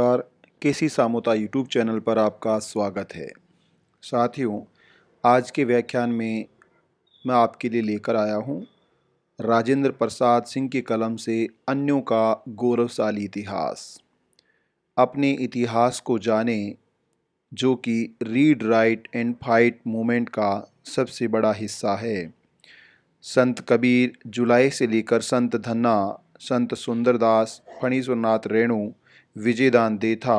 नमस्कार केसी सामोता YouTube channel पर आपका स्वागत है साथियों आज के व्याख्यान में मैं आपके लिए लेकर आया हूं राजेंद्र प्रसाद सिंह की कलम से अन्यों का गौरवशाली इतिहास अपने इतिहास को जाने जो कि read write and fight movement का सबसे बड़ा हिस्सा है संत कबीर जुलाई से लेकर संत धन्ना संत सुंदरदास फणीश्वरनाथ रेणु विजयदान था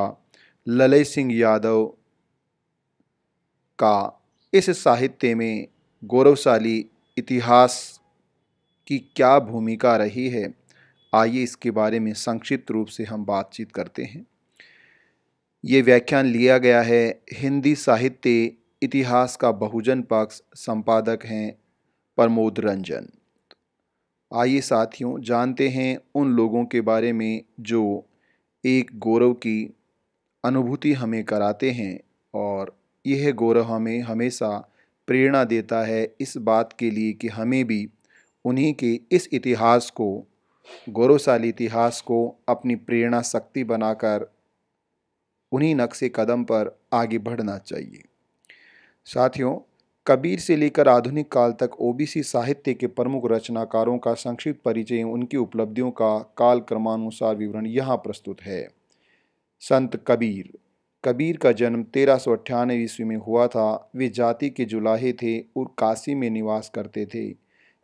ललय सिंह यादव का इस साहित्य में गौरवशाली इतिहास की क्या भूमिका रही है आइए इसके बारे में संक्षिप्त रूप से हम बातचीत करते हैं ये व्याख्यान लिया गया है हिंदी साहित्य इतिहास का बहुजन पक्ष संपादक हैं प्रमोद रंजन आइए साथियों जानते हैं उन लोगों के बारे में जो एक गौरव की अनुभूति हमें कराते हैं और यह गौरव हमें हमेशा प्रेरणा देता है इस बात के लिए कि हमें भी उन्हीं के इस इतिहास को गौरवशाली इतिहास को अपनी प्रेरणा शक्ति बनाकर उन्हीं नक्शे कदम पर आगे बढ़ना चाहिए साथियों कबीर से लेकर आधुनिक काल तक ओबीसी साहित्य के प्रमुख रचनाकारों का संक्षिप्त परिचय उनकी उपलब्धियों का काल क्रमानुसार विवरण यहाँ प्रस्तुत है संत कबीर कबीर का जन्म तेरह सौ अट्ठानवे ईस्वी में हुआ था वे जाति के जुलाहे थे और काशी में निवास करते थे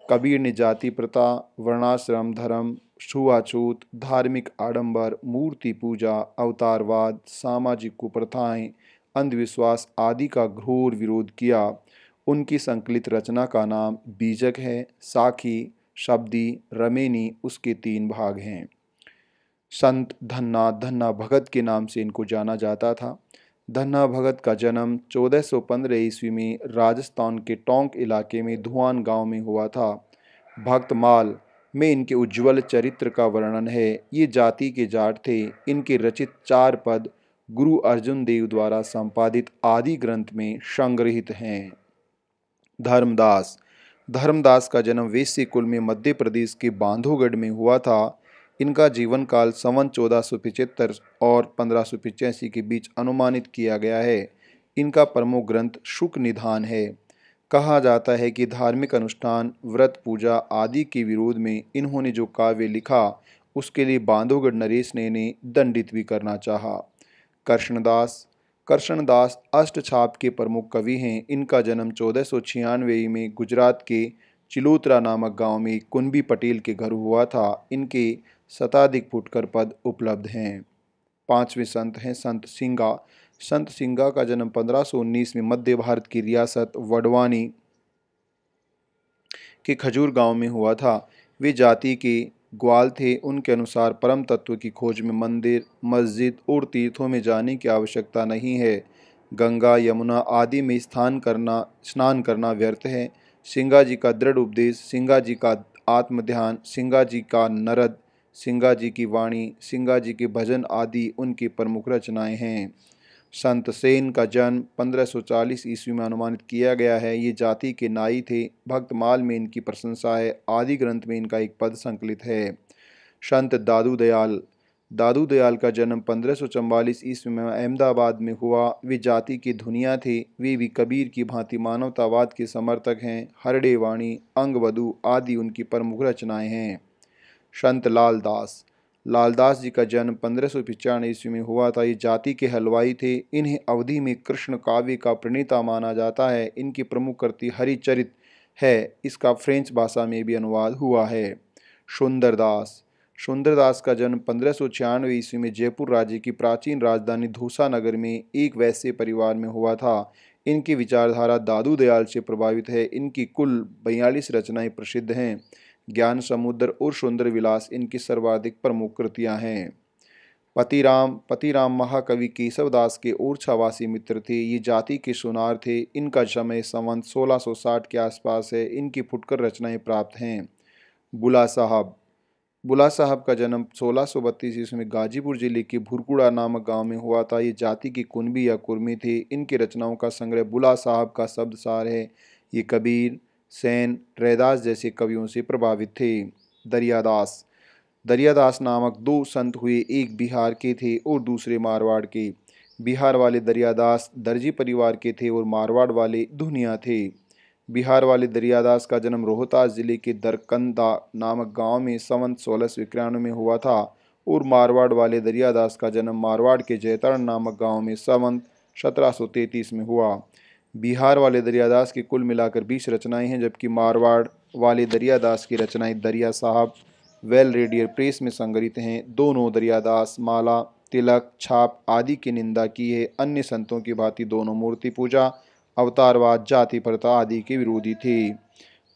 कबीर ने जाति प्रथा वर्णाश्रम धर्म छुआछूत धार्मिक आडंबर मूर्ति पूजा अवतारवाद सामाजिक कुप्रथाएं अंधविश्वास आदि का घोर विरोध किया उनकी संकलित रचना का नाम बीजक है साखी शब्दी रमेनी उसके तीन भाग हैं संत धन्ना धन्ना भगत के नाम से इनको जाना जाता था धन्ना भगत का जन्म 1415 ईस्वी में राजस्थान के टोंक इलाके में धुआन गांव में हुआ था भक्तमाल में इनके उज्जवल चरित्र का वर्णन है ये जाति के जाट थे इनके रचित चार पद गुरु अर्जुन देव द्वारा संपादित आदि ग्रंथ में संग्रहित हैं धर्मदास धर्मदास का जन्म वेसी कुल में मध्य प्रदेश के बांधोगढ़ में हुआ था इनका जीवन काल सवन चौदह सौ पिचहत्तर और पंद्रह सौ के बीच अनुमानित किया गया है इनका प्रमुख ग्रंथ शुक निधान है कहा जाता है कि धार्मिक अनुष्ठान व्रत पूजा आदि के विरोध में इन्होंने जो काव्य लिखा उसके लिए बांधोगढ़ नरेश ने इन्हें दंडित भी करना चाहा कृष्णदास कृष्णदास छाप के प्रमुख कवि हैं इनका जन्म चौदह सौ छियानवे में गुजरात के चिलोत्रा नामक गांव में कुंबी पटेल के घर हुआ था इनके शताधिक फुटकर पद उपलब्ध हैं पांचवें संत हैं संत सिंगा संत सिंगा का जन्म 1519 में मध्य भारत की रियासत वडवानी के खजूर गांव में हुआ था वे जाति के ग्वाल थे उनके अनुसार परम तत्व की खोज में मंदिर मस्जिद और तीर्थों में जाने की आवश्यकता नहीं है गंगा यमुना आदि में स्थान करना स्नान करना व्यर्थ है सिंगा जी का दृढ़ उपदेश सिंगा जी का आत्मध्यान सिंगा जी का नरद सिंगा जी की वाणी सिंगा जी के भजन आदि उनकी प्रमुख रचनाएं हैं संत सेन का जन्म 1540 ईस्वी में अनुमानित किया गया है ये जाति के नाई थे भक्तमाल में इनकी प्रशंसा है आदि ग्रंथ में इनका एक पद संकलित है संत दादू दयाल दादू दयाल का जन्म पंद्रह ईस्वी में अहमदाबाद में हुआ वे जाति की धुनिया थे वे भी कबीर की भांति मानवतावाद के समर्थक हैं हरडे वाणी अंगवधु आदि उनकी प्रमुख रचनाएं हैं संत लाल दास लालदास जी का जन्म पंद्रह सौ पिचानवे ईस्वी में हुआ था ये जाति के हलवाई थे इन्हें अवधि में कृष्ण काव्य का प्रणेता माना जाता है इनकी प्रमुख कृति हरिचरित है इसका फ्रेंच भाषा में भी अनुवाद हुआ है सुंदरदास सुंदरदास का जन्म पंद्रह सौ छियानवे ईस्वी में जयपुर राज्य की प्राचीन राजधानी धूसा नगर में एक वैश्य परिवार में हुआ था इनकी विचारधारा दादू दयाल से प्रभावित है इनकी कुल बयालीस रचनाएं प्रसिद्ध हैं ज्ञान समुद्र और सुंदर विलास इनकी सर्वाधिक प्रमुख कृतियाँ हैं पतिराम पतिराम महाकवि केशवदास के ओरछावासी मित्र थे ये जाति के सुनार थे इनका समय संवंत 1660 के आसपास है इनकी फुटकर रचनाएं प्राप्त हैं बुला साहब बुला साहब का जन्म सोलह सौ बत्तीस ईस्वी में गाजीपुर जिले के भुरकुड़ा नामक गांव में हुआ था ये जाति की कुनबी या कुर्मी थे इनकी रचनाओं का संग्रह बुला साहब का शब्दसार है ये कबीर सेन रैदास जैसे कवियों से प्रभावित थे दरियादास दरियादास नामक दो संत हुए एक बिहार के थे और दूसरे मारवाड़ के बिहार वाले दरियादास दर्जी परिवार के थे और मारवाड़ वाले दुनिया थे बिहार वाले दरियादास का जन्म रोहतास जिले के दरकंदा नामक गांव में संवंत सोलह सौ इक्यानवे में हुआ था और मारवाड़ वाले दरियादास का जन्म मारवाड़ के जयतारण नामक गांव में सवंत सत्रह सौ में हुआ बिहार वाले दरियादास की कुल मिलाकर बीस रचनाएं हैं जबकि मारवाड़ वाले दरियादास की रचनाएं दरिया साहब वेल रेडियर प्रेस में संग्रहित हैं दोनों दरियादास माला तिलक छाप आदि की निंदा की है अन्य संतों की भांति दोनों मूर्ति पूजा अवतारवाद जाति प्रथा आदि के विरोधी थे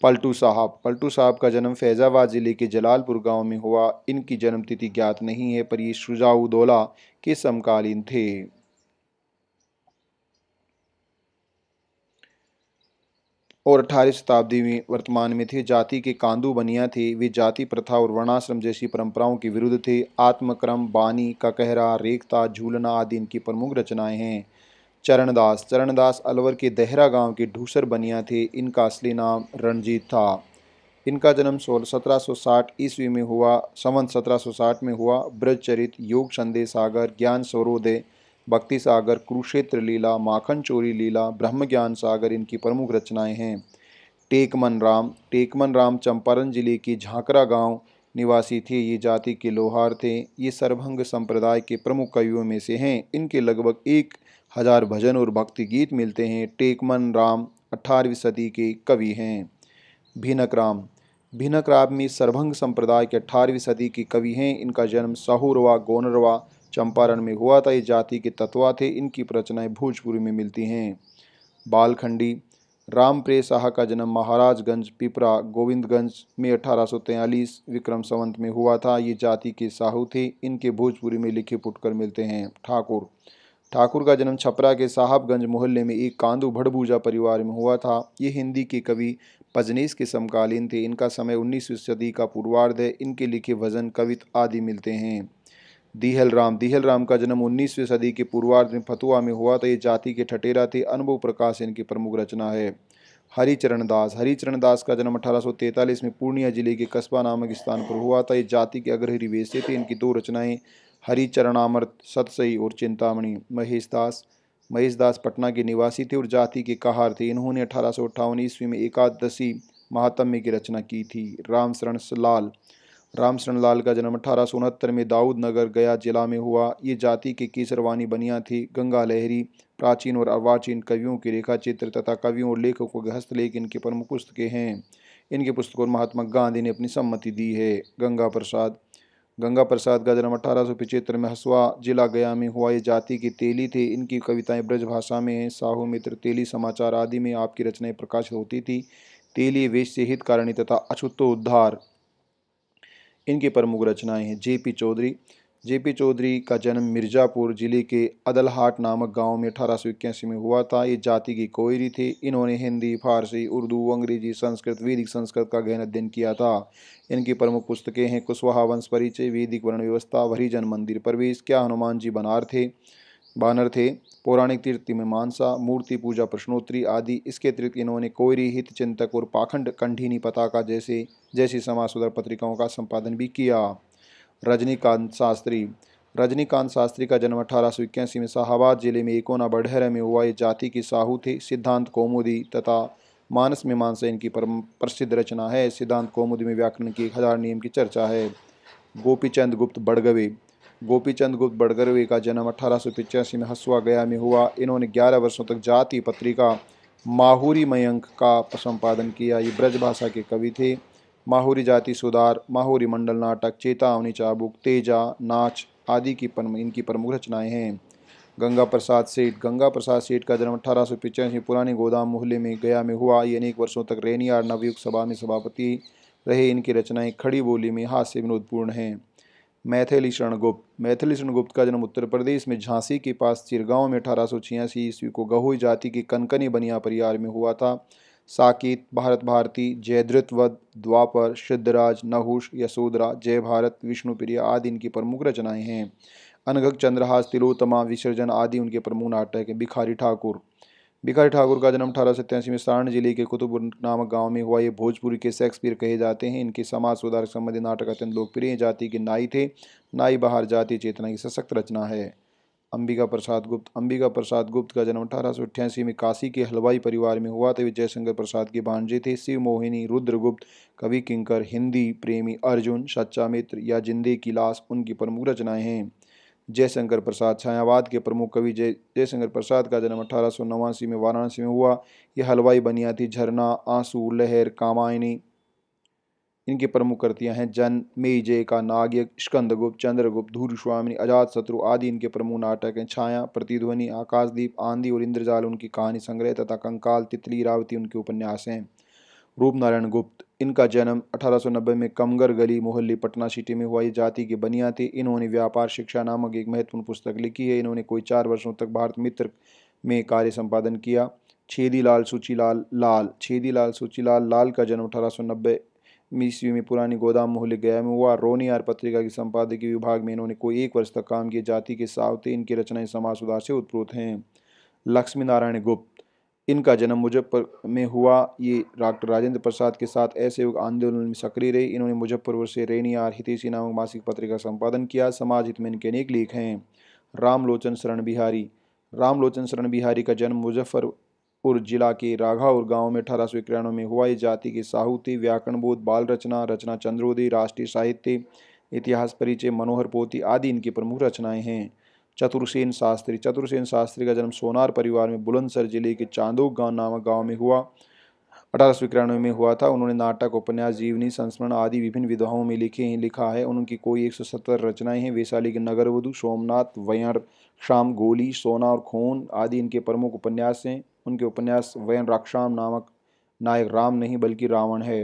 पलटू साहब पलटू साहब का जन्म फैज़ाबाद ज़िले के जलालपुर गांव में हुआ इनकी जन्मतिथि ज्ञात नहीं है पर ये शुजाउदौला के समकालीन थे और अठारहवीं शताब्दी में वर्तमान में थे जाति के कांदू बनिया थे वे जाति प्रथा और वर्णाश्रम जैसी परंपराओं के विरुद्ध थे आत्मक्रम बानी ककहरा रेखता झूलना आदि इनकी प्रमुख रचनाएं हैं चरणदास चरणदास अलवर के देहरा गांव के ढूसर बनिया थे इनका असली नाम रणजीत था इनका जन्म सोलह सत्रह सौ साठ ईस्वी में हुआ संवंत सत्रह सौ साठ में हुआ ब्रजचरित योग संदेश सागर ज्ञान सौरोदय भक्ति सागर कुरुक्षेत्र लीला माखन चोरी लीला ब्रह्मज्ञान सागर इनकी प्रमुख रचनाएं हैं टेकमन राम टेकमन राम चंपारण जिले की झांकरा गांव निवासी थे ये जाति के लोहार थे ये सर्वभंग संप्रदाय के प्रमुख कवियों में से हैं इनके लगभग एक हजार भजन और भक्ति गीत मिलते हैं टेकमन राम अठारहवीं सदी के कवि हैं भिनक राम भिनक राम में सर्वभंग संप्रदाय के अठारहवीं सदी के कवि हैं इनका जन्म साहूरवा गोनरवा चंपारण में हुआ था ये जाति के तत्वा थे इनकी रचनाएँ भोजपुरी में मिलती हैं बालखंडी रामप्रे शाह का जन्म महाराजगंज पिपरा गोविंदगंज में 1843 विक्रम संवंत में हुआ था ये जाति के साहू थे इनके भोजपुरी में लिखे पुटकर मिलते हैं ठाकुर ठाकुर का जन्म छपरा के साहबगंज मोहल्ले में एक कांदू भड़बूजा परिवार में हुआ था ये हिंदी के कवि पजनीस के समकालीन थे इनका समय उन्नीसवीं सदी का पूर्वार्ध है इनके लिखे भजन कवित आदि मिलते हैं दीहल राम दीहल राम का जन्म 19वीं सदी के पूर्वार्ध में फतुआ में हुआ था तो ये जाति के ठटेरा थे अनुभव प्रकाश इनकी प्रमुख रचना है हरिचरण दास हरिचरण दास का जन्म 1843 में पूर्णिया जिले के कस्बा नामक स्थान पर हुआ था तो ये जाति के अग्रहरी वेश्य थे इनकी दो रचनाएं हरिचरणामर्त सतसई और चिंतामणि महेश दास महेश दास पटना के निवासी थे और जाति के कहार थे इन्होंने अठारह ईस्वी में एकादशी महात्म्य की रचना की थी राम शरण लाल रामचरण लाल का जन्म अठारह में दाऊद नगर गया जिला में हुआ ये जाति की कीसरवानी बनिया थी गंगा लहरी प्राचीन और अर्वाचीन कवियों की रेखा चित्र तथा कवियों और लेखकों के हस्तलेख इनके प्रमुख पुस्तकें हैं इनके पुस्तकों पर महात्मा गांधी ने अपनी सम्मति दी है गंगा प्रसाद गंगा प्रसाद का जन्म अठारह में हसवा जिला गया में हुआ ये जाति के तेली थे इनकी कविताएं ब्रज भाषा में हैं साहू मित्र तेली समाचार आदि में आपकी रचनाएं प्रकाशित होती थी तेली वेश से हित कारिणी तथा अछुतो उद्धार इनकी प्रमुख रचनाएं हैं J P Chaudhary J P Chaudhary का जन्म मिर्ज़ापुर जिले के अदलहाट नामक गांव में अठारह सौ इक्यासी में हुआ था ये जाति की कोयरी थे इन्होंने हिंदी फारसी उर्दू अंग्रेजी संस्कृत वैदिक संस्कृत का गहन अध्ययन किया था इनकी प्रमुख पुस्तकें हैं कुशवाहा वंश परिचय वैदिक वर्ण व्यवस्था वरिजन मंदिर प्रवेश क्या हनुमान जी बनार थे बानर थे पौराणिक तीर्थ मानसा मूर्ति पूजा प्रश्नोत्तरी आदि इसके अतिरिक्त इन्होंने कोयरी हित चिंतक और पाखंड कंठीनी पताका जैसे जैसी समाज सुधार पत्रिकाओं का संपादन भी किया रजनीकांत शास्त्री रजनीकांत शास्त्री का जन्म अठारह सौ इक्यासी में शाहबाद जिले में एकोना बढ़हरा में हुआ ये जाति की साहू थे सिद्धांत कौमुदी तथा मानस में मानसा इनकी परम प्रसिद्ध रचना है सिद्धांत कौमुदी में व्याकरण की एक हजार नियम की चर्चा है गोपीचंद गुप्त बड़गवे गोपी चंद गुप्त बड़गरवे का जन्म अठारह में हसुआ गया में हुआ इन्होंने 11 वर्षों तक जाति पत्रिका माहूरी मयंक का संपादन किया ये ब्रजभाषा के कवि थे माहूरी जाति सुधार माहूरी मंडल नाटक चेतावनी चाबुक तेजा नाच आदि की इनकी प्रमुख रचनाएँ हैं गंगा प्रसाद सेठ गंगा प्रसाद सेठ का जन्म अठारह में पुराने गोदाम मोहल्ले में गया में हुआ ये अनेक वर्षों तक रेनियार नवयुक्त सभा में सभापति रहे इनकी रचनाएं खड़ी बोली में हास्य विनोदपूर्ण हैं मैथिली शरणगुप्त मैथिली गुप्त का जन्म उत्तर प्रदेश में झांसी के पास चिरगांव में अठारह सौ छियासी ईस्वी को गहोई जाति के कनकनी बनिया परिवार में हुआ था साकेत भारत भारती जयधृतवध द्वापर सिद्धराज नहुष यशोधरा जय भारत विष्णुप्रिया आदि इनकी प्रमुख रचनाएं हैं अनघक चंद्रहास तिलोतमा विसर्जन आदि उनके प्रमुख नाटक हैं भिखारी ठाकुर भिखारी ठाकुर का जन्म अठारह में सारण जिले के कुतुबपुर नामक गांव में हुआ ये भोजपुरी के शेक्सपियर कहे जाते हैं इनके समाज सुधार संबंधी नाटक अत्यंत लोकप्रिय जाति के नाई थे नाई बाहर जाति चेतना की सशक्त रचना है अंबिका प्रसाद गुप्त अंबिका प्रसाद गुप्त का जन्म अठारह में काशी के हलवाई परिवार में हुआ था वे जयशंकर प्रसाद के भांजे थे शिव मोहिनी रुद्रगुप्त कवि किंकर हिंदी प्रेमी अर्जुन सच्चा मित्र या जिंदे की लाश उनकी प्रमुख रचनाएं हैं जयशंकर प्रसाद छायावाद के प्रमुख कवि जय जयशंकर प्रसाद का जन्म अठारह में वाराणसी में हुआ यह हलवाई बनिया थी झरना आंसू लहर कामायनी इनकी प्रमुख कृतियाँ हैं जन मेजय का नाग्य स्कंदगुप्त चंद्रगुप्त स्वामी अजात शत्रु आदि इनके प्रमुख नाटक हैं छाया प्रतिध्वनि आकाशदीप आंधी और इंद्रजाल उनकी कहानी संग्रह तथा कंकाल तितली रावती उनके उपन्यास हैं रूपनारायण गुप्त इनका जन्म 1890 में कमगर गली मोहल्ली पटना सिटी में हुआ ये जाति की बनिया थी इन्होंने व्यापार शिक्षा नामक एक महत्वपूर्ण पुस्तक लिखी है इन्होंने कोई चार वर्षों तक भारत मित्र में कार्य संपादन किया छेदीलाल सूचीलाल लाल छेदीलाल सूचीलाल लाल का जन्म अठारह सौ नब्बे ईस्वी में पुरानी गोदाम मोहल्ले गया में हुआ रोनी आर पत्रिका के संपादकीय विभाग में इन्होंने कोई एक वर्ष तक काम किया जाति के सावते इनकी रचनाएं समाज सुधार से उत्प्रोत हैं लक्ष्मी नारायण गुप्त इनका जन्म मुजफ्फर में हुआ ये डॉक्टर राजेंद्र प्रसाद के साथ युग आंदोलन में सक्रिय रहे इन्होंने मुजफ्फरपुर से आर हितेशी नामक मासिक पत्रिका संपादन किया समाज हित में इनके अनेक लेख हैं रामलोचन शरण बिहारी रामलोचन शरण बिहारी का जन्म मुजफ्फरपुर जिला के राघावर गांव में अठारह सौ इक्यानवे में हुआ ये जाति के साहूति व्याकरण बोध बाल रचना रचना चंद्रोदय राष्ट्रीय साहित्य इतिहास परिचय मनोहर पोती आदि इनकी प्रमुख रचनाएं हैं चतुरसेन शास्त्री चतुर्सेन शास्त्री का जन्म सोनार परिवार में बुलंदसर जिले के चांदो गांव नामक गांव में हुआ अठारह सौ इक्यानवे में हुआ था उन्होंने नाटक उपन्यास जीवनी संस्मरण आदि विभिन्न विधाओं में लिखे हैं लिखा है उनकी कोई एक सौ सत्तर रचनाएं हैं वैशाली के नगरवधु सोमनाथ वयंर श्याम गोली सोना और खून आदि इनके प्रमुख उपन्यास हैं उनके उपन्यास वयन राक्षाम नामक नायक राम नहीं बल्कि रावण है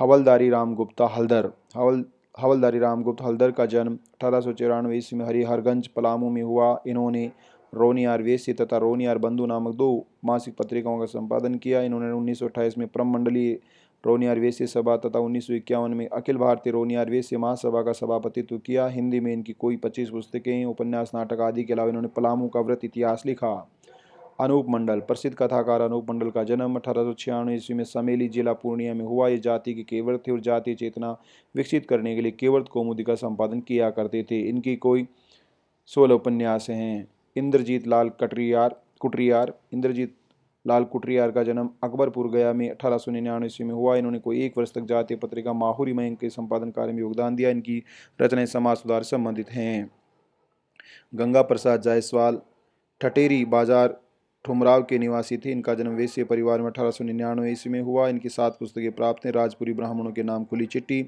हवलदारी राम गुप्ता हलदर हवल हवलदारी रामगुप्त हलदर का जन्म अठारह सौ चौरानवे ईस्वी में हरिहरगंज पलामू में हुआ इन्होंने रोनियार वेसी तथा रोनियार बंधु नामक दो मासिक पत्रिकाओं का संपादन किया इन्होंने उन्नीस में प्रम रोनी रोनियार वेसी सभा तथा उन्नीस में अखिल भारतीय रोनियार वेसी महासभा का सभापतित्व किया हिंदी में इनकी कोई पच्चीस पुस्तकें उपन्यास नाटक आदि के अलावा इन्होंने पलामू का व्रत इतिहास लिखा अनूप मंडल प्रसिद्ध कथाकार अनूप मंडल का जन्म अठारह सौ छियानवे ईस्वी में समेली जिला पूर्णिया में हुआ ये जाति की केवल थे और जातीय चेतना विकसित करने के लिए केवल कौमुदी का संपादन किया करते थे इनकी कोई सोलह उपन्यास हैं इंद्रजीत लाल कटरियार कुटरियार इंद्रजीत लाल कुटरियार का जन्म अकबरपुर गया में अठारह सौ निन्यानवे ईस्वी में हुआ इन्होंने कोई एक वर्ष तक जातीय पत्रिका माहौरी मयंक के संपादन कार्य में योगदान दिया इनकी रचनाएं समाज सुधार संबंधित हैं गंगा प्रसाद जायसवाल ठटेरी बाजार ठुमराव के निवासी थे इनका जन्म वैश्य परिवार में अठारह सौ निन्यानवे ईस्वी में हुआ इनकी सात पुस्तकें प्राप्त हैं राजपुरी ब्राह्मणों के नाम खुली चिट्ठी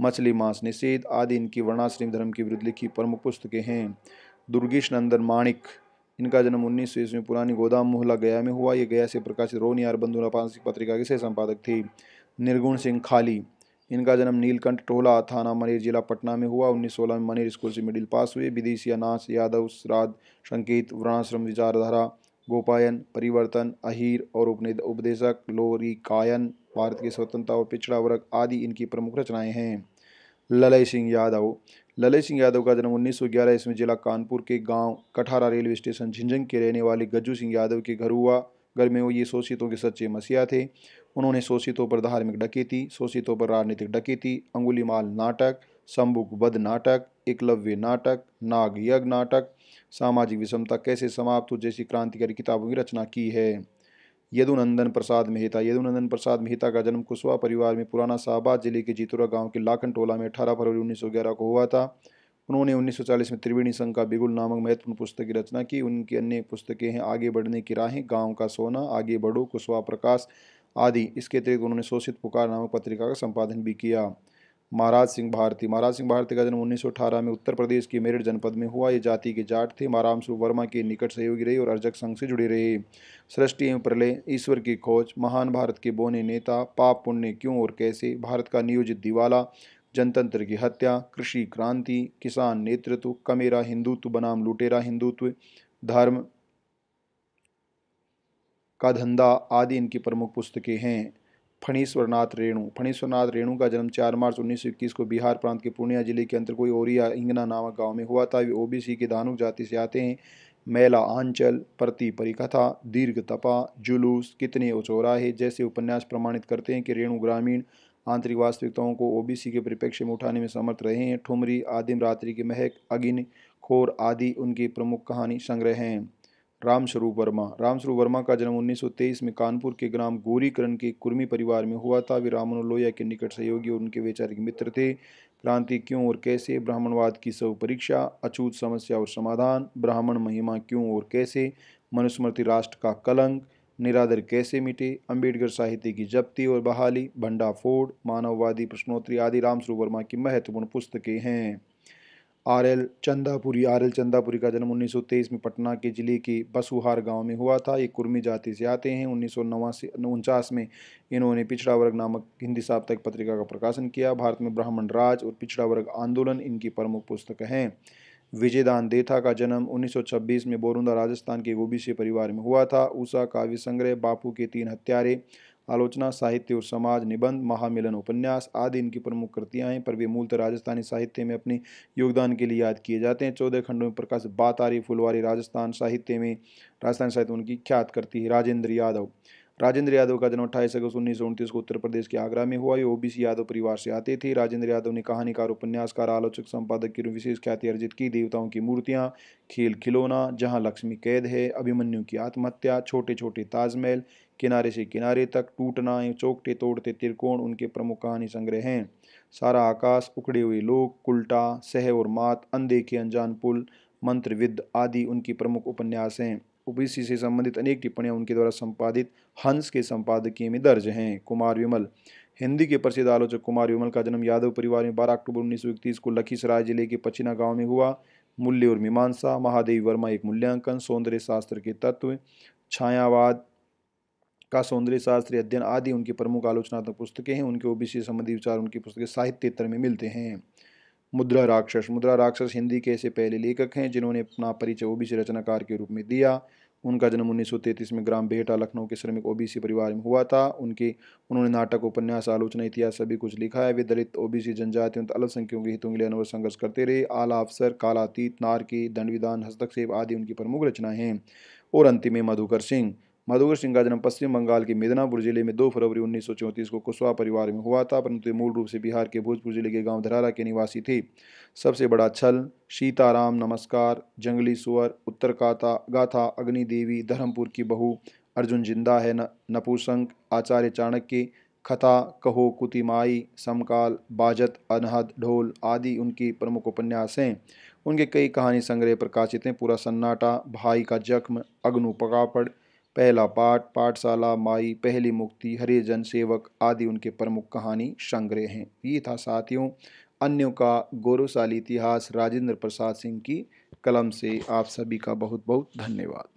मछली मांस निषेध आदि इनकी वर्णाश्रम धर्म के विरुद्ध लिखी प्रमुख पुस्तकें हैं दुर्गेश नंदन माणिक इनका जन्म उन्नीस सौ ईस्वी पुरानी गोदाम मोहला गया में हुआ ये गया से प्रकाशित रोनियार बंधु नपांसिक पत्रिका के सह संपादक थे निर्गुण सिंह खाली इनका जन्म नीलकंठ टोला थाना मनेर जिला पटना में हुआ उन्नीस सोलह में मनेर स्कूल से मिडिल पास हुए विदेशी अनास यादव श्राद्ध संकेत वर्णाश्रम विचारधारा गोपायन परिवर्तन अहीर और उपदेशक लोरी कायन भारत की स्वतंत्रता और पिछड़ा वर्ग आदि इनकी प्रमुख रचनाएं हैं ललय सिंह यादव ललय सिंह यादव का जन्म 1911 ईस्वी जिला कानपुर के गांव कठारा रेलवे स्टेशन झिंझंग के रहने वाले गज्जू सिंह यादव के घर हुआ घर में वो ये शोषितों के सच्चे मसीहा थे उन्होंने शोषितों पर धार्मिक डकेती शोषितों पर राजनीतिक डकेती अंगुलीमाल नाटक शंबुक बद नाटक एकलव्य नाटक नाग यज्ञ नाटक सामाजिक विषमता कैसे समाप्त हो जैसी क्रांतिकारी किताबों की रचना की है यदुनंदन प्रसाद मेहता यदुनंदन प्रसाद मेहता का जन्म कुशवा परिवार में पुराना शाहबाद जिले के जीतुरा गांव के लाखन टोला में 18 फरवरी 1911 को हुआ था उन्होंने 1940 में त्रिवेणी संघ का बिगुल नामक महत्वपूर्ण पुस्तक की रचना की उनकी अन्य पुस्तकें हैं आगे बढ़ने की राहें गांव का सोना आगे बढ़ो कुशवा प्रकाश आदि इसके अतिरिक्त उन्होंने शोषित पुकार नामक पत्रिका का संपादन भी किया महाराज सिंह भारती महाराज सिंह भारती का जन्म 1918 में उत्तर प्रदेश के मेरठ जनपद में हुआ ये जाति के जाट थे महाराम स्वरूप वर्मा के निकट सहयोगी रहे और अर्जक संघ से जुड़े रहे सृष्टि एवं प्रलय ईश्वर की खोज महान भारत के बोने नेता पाप पुण्य क्यों और कैसे भारत का नियोजित दिवाला जनतंत्र की हत्या कृषि क्रांति किसान नेतृत्व कमेरा हिंदुत्व बनाम लुटेरा हिंदुत्व धर्म का धंधा आदि इनकी प्रमुख पुस्तकें हैं फणीश्वरनाथ रेणु फणीश्वरनाथ रेणु का जन्म 4 मार्च 1921 को बिहार प्रांत के पूर्णिया जिले के अंतर कोई ओरिया इंगना नामक गांव में हुआ था वे ओबीसी के दानुक जाति से आते हैं मेला आंचल प्रति परिकथा दीर्घ तपा जुलूस कितने है जैसे उपन्यास प्रमाणित करते हैं कि रेणु ग्रामीण आंतरिक वास्तविकताओं को ओबीसी के परिप्रेक्ष्य में उठाने में समर्थ रहे हैं ठुमरी आदिम रात्रि की महक अगिन खोर आदि उनकी प्रमुख कहानी संग्रह हैं रामस्वरूप वर्मा रामस्वरूप वर्मा का जन्म 1923 में कानपुर के ग्राम गोरीकरण के कुर्मी परिवार में हुआ था वे रामन लोहिया के निकट सहयोगी और उनके वैचारिक मित्र थे क्रांति क्यों और कैसे ब्राह्मणवाद की सब परीक्षा अछूत समस्या और समाधान ब्राह्मण महिमा क्यों और कैसे मनुस्मृति राष्ट्र का कलंक निरादर कैसे मिटे अंबेडकर साहित्य की जब्ती और बहाली भंडाफोड़ मानववादी प्रश्नोत्तरी आदि रामस्वरूप वर्मा की महत्वपूर्ण पुस्तकें हैं R L Chandapuri R L Chandapuri का जन्म 1923 में पटना के जिले के बसुहार गांव में हुआ था ये कुर्मी जाति से आते हैं उन्नीस सौ में इन्होंने पिछड़ा वर्ग नामक हिंदी साप्ताहिक पत्रिका का प्रकाशन किया भारत में ब्राह्मण राज और पिछड़ा वर्ग आंदोलन इनकी प्रमुख पुस्तक हैं विजयदान देथा का जन्म 1926 में बोरुंदा राजस्थान के ओबीसी परिवार में हुआ था उषा काव्य संग्रह बापू के तीन हत्यारे आलोचना साहित्य और समाज निबंध महामिलन उपन्यास आदि इनकी प्रमुख कृतियाँ हैं पर वे मूलतः राजस्थानी साहित्य में अपने योगदान के लिए याद किए जाते हैं चौदह खंडों में प्रकाश बातारी फुलवारी राजस्थान साहित्य में राजस्थान साहित्य उनकी ख्यात करती है राजेंद्र यादव राजेंद्र यादव का जन्म अट्ठाईस अगस्त उन्नीस सौ उनतीस को उत्तर प्रदेश के आगरा में हुआ ये ओबीसी यादव परिवार से आते थे राजेंद्र यादव ने कहानीकार उपन्यासकार आलोचक संपादक की विशेष ख्याति अर्जित की देवताओं की मूर्तियाँ खेल खिलौना जहां लक्ष्मी कैद है अभिमन्यु की आत्महत्या छोटे छोटे ताजमहल किनारे से किनारे तक टूटना चौकटे तोड़ते त्रिकोण उनके प्रमुख कहानी संग्रह हैं सारा आकाश उखड़े हुए लोग उल्टा सह और मात अनदेखे अनजान पुल मंत्रविद आदि उनकी प्रमुख उपन्यास हैं ओबीसी से संबंधित अनेक टिप्पणियां उनके द्वारा संपादित हंस के संपादकीय में दर्ज हैं कुमार विमल हिंदी के प्रसिद्ध आलोचक कुमार विमल का जन्म यादव परिवार में 12 अक्टूबर उन्नीस को लखीसराय जिले के पचीना गांव में हुआ मूल्य और मीमांसा महादेव वर्मा एक मूल्यांकन सौंदर्य शास्त्र के तत्व छायावाद का सौंदर्य शास्त्रीय अध्ययन आदि उनकी प्रमुख आलोचनात्मक पुस्तकें हैं उनके ओबीसी संबंधी विचार उनकी पुस्तकें साहित्य में मिलते हैं मुद्रा राक्षस मुद्रा राक्षस हिंदी के ऐसे पहले लेखक हैं जिन्होंने अपना परिचय ओबीसी रचनाकार के रूप में दिया उनका जन्म 1933 में ग्राम बेहटा लखनऊ के श्रमिक ओबीसी परिवार में हुआ था उनके उन्होंने नाटक उपन्यास आलोचना इतिहास सभी कुछ लिखा है वे दलित ओबीसी जनजातियों अल्पसंख्यकों के हितों के लिए अनवर संघर्ष करते रहे आला अफसर कालातीत नारकी दंडविदान हस्तक्षेप आदि उनकी प्रमुख रचनाएं हैं और अंतिम में मधुकर सिंह मधुकर जन्म पश्चिम बंगाल के मिदनापुर जिले में दो फरवरी उन्नीस को कुशवाहा परिवार में हुआ था परंतु मूल रूप से बिहार के भोजपुर जिले के गांव धरारा के निवासी थे सबसे बड़ा छल सीताराम नमस्कार जंगली सुअर उत्तरकाता गाथा अग्नि देवी धर्मपुर की बहू अर्जुन जिंदा है न नपुसंक आचार्य चाणक्य कथा कहो कुतिमाई समकाल बाजत अनहद ढोल आदि उनकी प्रमुख उपन्यास हैं उनके कई कहानी संग्रह प्रकाशित हैं पूरा सन्नाटा भाई का जख्म अग्नु पकापड़ पहला पाठ पाठशाला माई पहली मुक्ति हरिजन सेवक आदि उनके प्रमुख कहानी संग्रह हैं ये था साथियों अन्यों का गौरवशाली इतिहास राजेंद्र प्रसाद सिंह की कलम से आप सभी का बहुत बहुत धन्यवाद